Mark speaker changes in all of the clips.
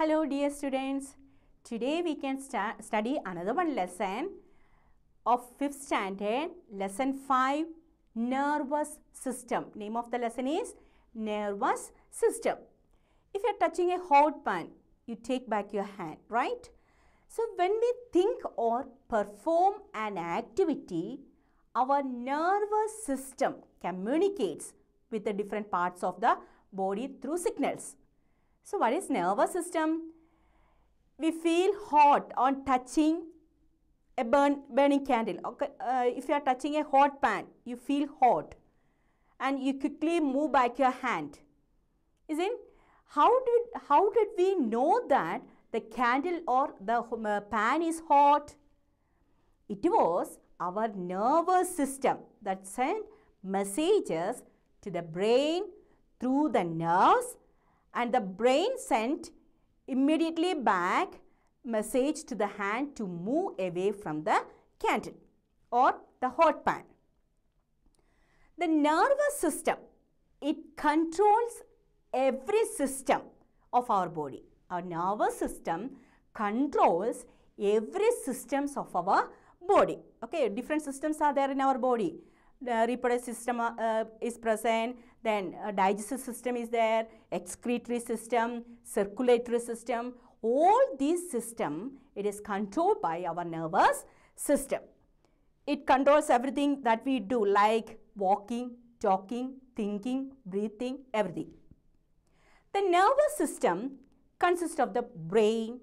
Speaker 1: Hello dear students, today we can study another one lesson of 5th standard, lesson 5, nervous system. Name of the lesson is nervous system. If you are touching a hot pan, you take back your hand, right? So, when we think or perform an activity, our nervous system communicates with the different parts of the body through signals. So what is nervous system? We feel hot on touching a burn, burning candle. Okay, uh, if you are touching a hot pan, you feel hot and you quickly move back your hand. Isn't how did how did we know that the candle or the um, uh, pan is hot? It was our nervous system that sent messages to the brain through the nerves and the brain sent immediately back message to the hand to move away from the candle or the hot pan. The nervous system, it controls every system of our body. Our nervous system controls every systems of our body. Okay, different systems are there in our body. The reproductive system uh, is present, then uh, digestive system is there, excretory system, circulatory system. All these system, it is controlled by our nervous system. It controls everything that we do like walking, talking, thinking, breathing, everything. The nervous system consists of the brain,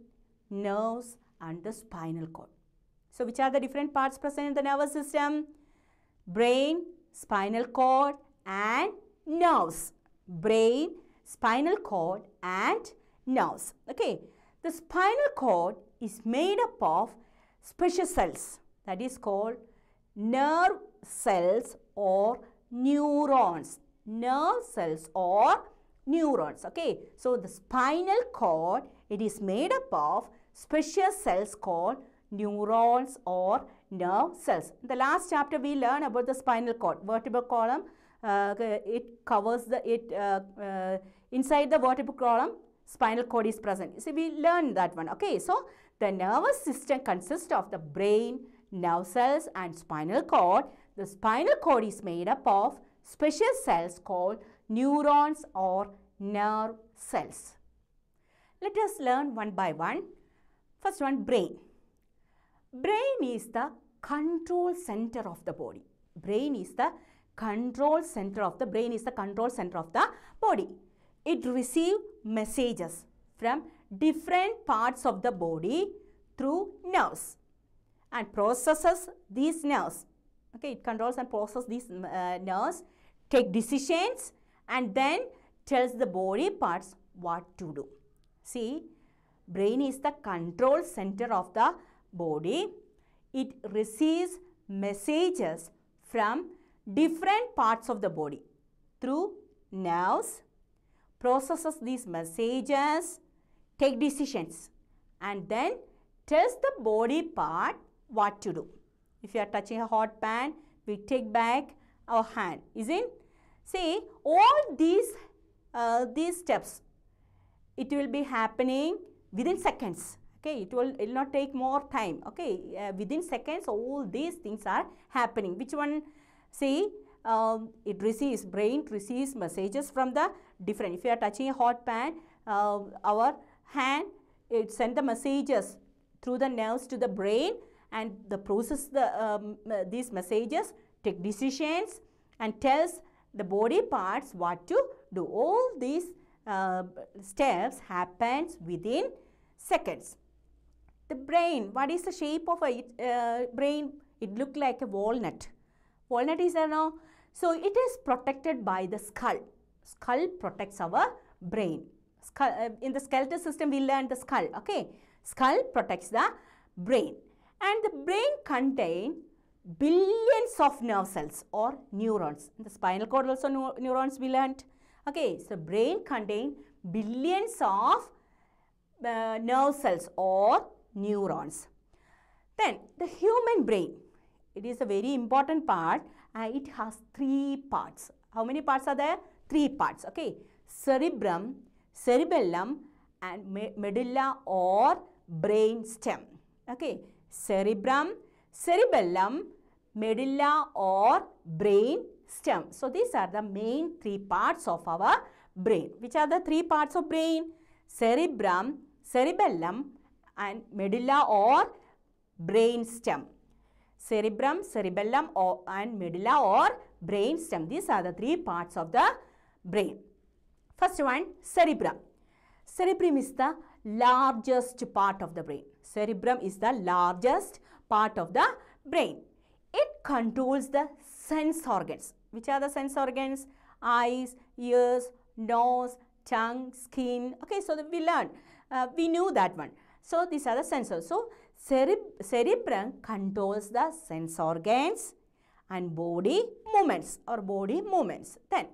Speaker 1: nerves and the spinal cord. So which are the different parts present in the nervous system? Brain, spinal cord and nerves. Brain, spinal cord and nerves. Okay. The spinal cord is made up of special cells that is called nerve cells or neurons. Nerve cells or neurons. Okay. So, the spinal cord it is made up of special cells called neurons or nerve cells. In the last chapter we learn about the spinal cord, vertebral column, uh, it covers the, it uh, uh, inside the vertebral column spinal cord is present. See, we learn that one. Okay. So, the nervous system consists of the brain, nerve cells and spinal cord. The spinal cord is made up of special cells called neurons or nerve cells. Let us learn one by one. First one, brain. Brain is the control center of the body. Brain is the control center of the brain is the control center of the body. It receives messages from different parts of the body through nerves and processes these nerves. Okay, it controls and processes these uh, nerves, take decisions and then tells the body parts what to do. See, brain is the control center of the body. It receives messages from different parts of the body through nerves, processes these messages, take decisions and then tells the body part what to do. If you are touching a hot pan, we take back our hand, isn't See, all these, uh, these steps, it will be happening within seconds. Okay, it will, it will not take more time. Okay, uh, within seconds, all these things are happening. Which one See, um, it receives, brain receives messages from the different. If you are touching a hot pan, uh, our hand, it send the messages through the nerves to the brain and the process the, um, uh, these messages, take decisions and tells the body parts what to do. All these uh, steps happens within seconds. The brain, what is the shape of a uh, brain? It looks like a walnut walnut is no. So, it is protected by the skull. Skull protects our brain. Skull, uh, in the skeletal system, we learned the skull. Okay. Skull protects the brain. And the brain contains billions of nerve cells or neurons. In the spinal cord also neurons we learned. Okay, so brain contains billions of uh, nerve cells or neurons. Then the human brain, it is a very important part. Uh, it has three parts. How many parts are there? Three parts. Okay. Cerebrum, cerebellum and medulla or brain stem. Okay. Cerebrum, cerebellum, medulla or brain stem. So, these are the main three parts of our brain. Which are the three parts of brain? Cerebrum, cerebellum and medulla or brain stem cerebrum, cerebellum or, and medulla or brain stem. These are the three parts of the brain. First one, cerebrum. Cerebrum is the largest part of the brain. Cerebrum is the largest part of the brain. It controls the sense organs. Which are the sense organs? Eyes, ears, nose, tongue, skin. Okay, so we learned. Uh, we knew that one. So, these are the sensors. So, Cereb cerebrum controls the sense organs and body movements or body movements. Then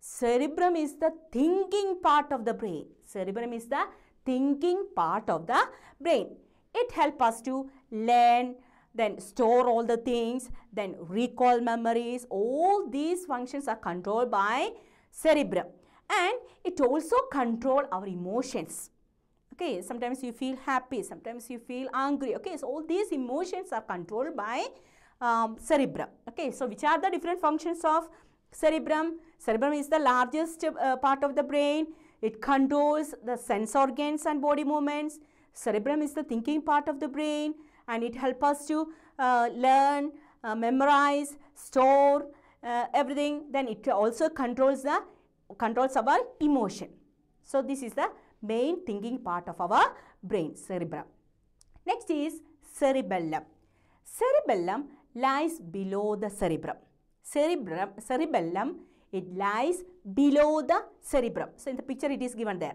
Speaker 1: cerebrum is the thinking part of the brain. Cerebrum is the thinking part of the brain. It helps us to learn, then store all the things, then recall memories. All these functions are controlled by cerebrum. And it also controls our emotions okay sometimes you feel happy sometimes you feel angry okay so all these emotions are controlled by um, cerebrum okay so which are the different functions of cerebrum cerebrum is the largest uh, part of the brain it controls the sense organs and body movements cerebrum is the thinking part of the brain and it helps us to uh, learn uh, memorize store uh, everything then it also controls the controls our emotion so this is the main thinking part of our brain, cerebrum. Next is cerebellum. Cerebellum lies below the cerebrum. Cerebrum, cerebellum, it lies below the cerebrum. So, in the picture it is given there.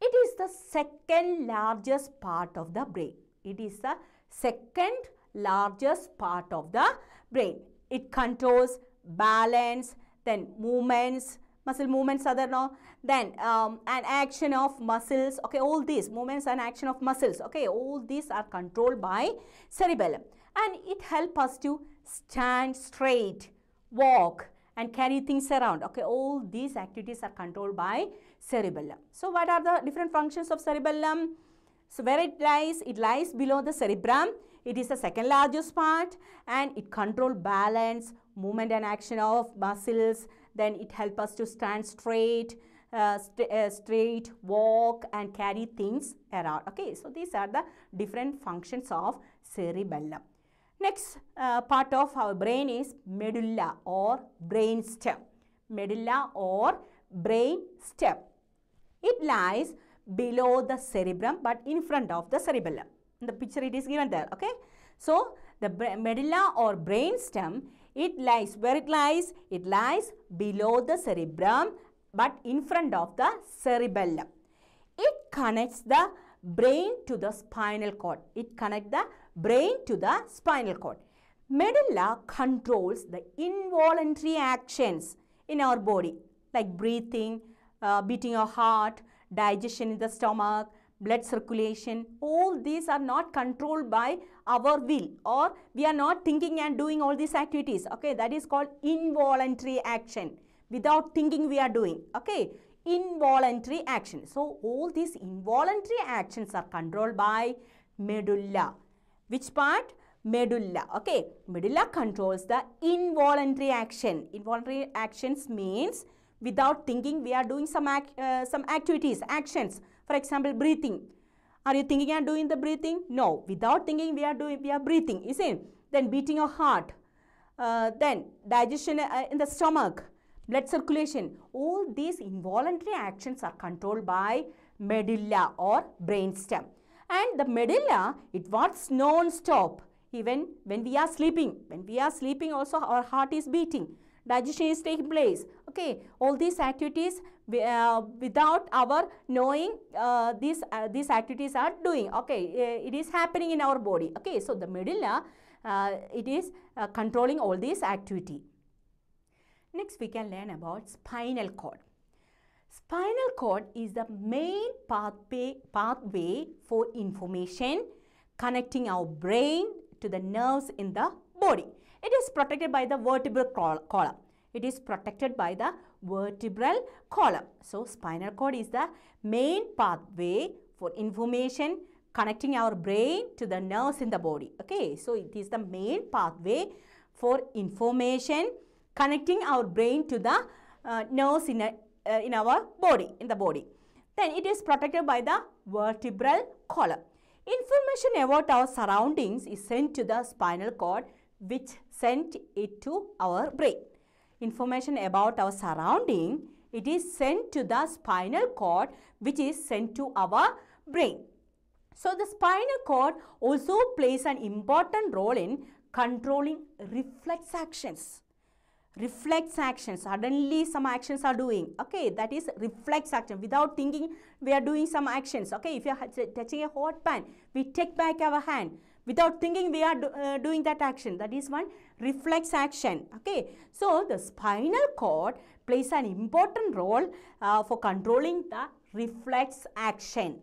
Speaker 1: It is the second largest part of the brain. It is the second largest part of the brain. It controls balance, then movements, muscle movements other there now then um, an action of muscles okay all these movements and action of muscles okay all these are controlled by cerebellum and it help us to stand straight walk and carry things around okay all these activities are controlled by cerebellum so what are the different functions of cerebellum so where it lies it lies below the cerebrum it is the second largest part and it control balance movement and action of muscles then it helps us to stand straight uh, st uh, straight walk and carry things around okay so these are the different functions of cerebellum next uh, part of our brain is medulla or brain stem medulla or brain stem it lies below the cerebrum but in front of the cerebellum in the picture it is given there okay so, the medulla or brain stem, it lies, where it lies? It lies below the cerebrum but in front of the cerebellum. It connects the brain to the spinal cord. It connects the brain to the spinal cord. Medulla controls the involuntary actions in our body like breathing, uh, beating of heart, digestion in the stomach, blood circulation, all these are not controlled by our will or we are not thinking and doing all these activities. Okay, that is called involuntary action. Without thinking we are doing. Okay, involuntary action. So, all these involuntary actions are controlled by medulla. Which part? Medulla. Okay, medulla controls the involuntary action. Involuntary actions means without thinking we are doing some, act, uh, some activities, actions. For example, breathing. Are you thinking and doing the breathing? No. Without thinking we are doing, we are breathing. Is it? Then beating your heart. Uh, then digestion uh, in the stomach blood circulation. All these involuntary actions are controlled by medulla or brainstem. And the medulla, it works non-stop. Even when we are sleeping, when we are sleeping also our heart is beating digestion is taking place. Okay, all these activities uh, without our knowing uh, these uh, these activities are doing. Okay, uh, it is happening in our body. Okay, so the medulla uh, uh, it is controlling all these activity. Next, we can learn about spinal cord. Spinal cord is the main pathway, pathway for information connecting our brain to the nerves in the body. It is protected by the vertebral column. It is protected by the vertebral column. So, spinal cord is the main pathway for information connecting our brain to the nerves in the body. Okay, so it is the main pathway for information connecting our brain to the uh, nerves in, a, uh, in our body, in the body. Then it is protected by the vertebral column. Information about our surroundings is sent to the spinal cord which sent it to our brain. Information about our surrounding, it is sent to the spinal cord which is sent to our brain. So, the spinal cord also plays an important role in controlling reflex actions. Reflex actions, suddenly some actions are doing, okay, that is reflex action. Without thinking, we are doing some actions, okay. If you are touching a hot pan, we take back our hand without thinking we are do, uh, doing that action that is one reflex action okay so the spinal cord plays an important role uh, for controlling the reflex action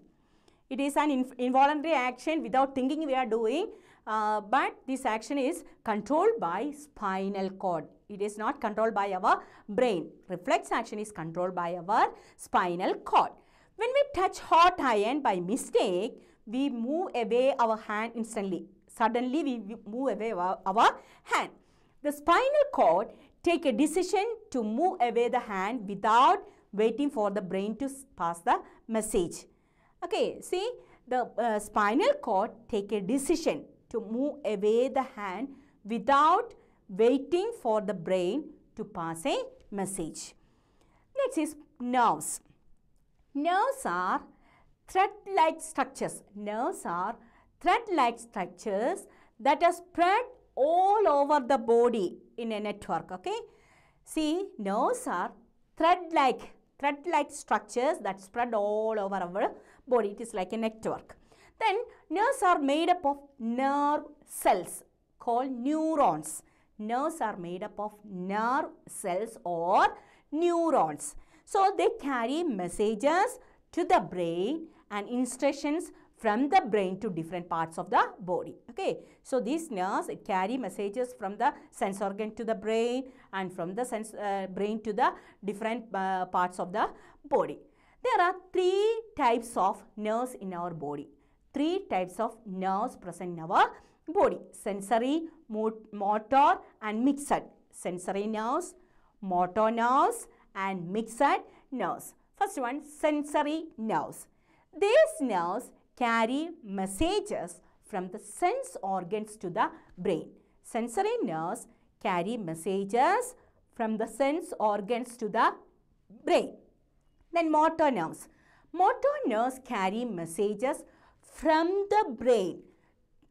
Speaker 1: it is an involuntary action without thinking we are doing uh, but this action is controlled by spinal cord it is not controlled by our brain reflex action is controlled by our spinal cord when we touch hot iron by mistake we move away our hand instantly. Suddenly we move away our, hand. The spinal cord take a decision to move away the hand without waiting for the brain to pass the message. Okay, see the uh, spinal cord take a decision to move away the hand without waiting for the brain to pass a message. Next is nerves. Nerves are thread-like structures. Nerves are thread-like structures that are spread all over the body in a network, okay. See, nerves are thread-like, thread-like structures that spread all over our body. It is like a network. Then nerves are made up of nerve cells called neurons. Nerves are made up of nerve cells or neurons. So, they carry messages to the brain and instructions from the brain to different parts of the body. Okay, so these nerves carry messages from the sense organ to the brain and from the sense uh, brain to the different uh, parts of the body. There are three types of nerves in our body. Three types of nerves present in our body. Sensory, motor and mixed. Sensory nerves, motor nerves and mixed nerves. First one, sensory nerves these nerves carry messages from the sense organs to the brain. Sensory nerves carry messages from the sense organs to the brain. Then motor nerves. Motor nerves carry messages from the brain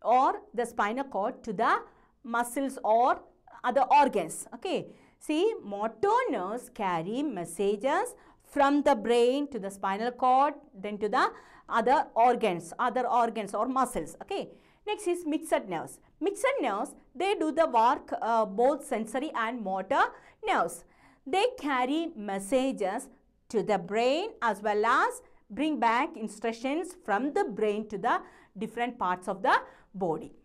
Speaker 1: or the spinal cord to the muscles or other organs. Okay. See, motor nerves carry messages from the brain to the spinal cord, then to the other organs, other organs or muscles, okay. Next is mixed nerves. Mixed nerves, they do the work uh, both sensory and motor nerves. They carry messages to the brain as well as bring back instructions from the brain to the different parts of the body.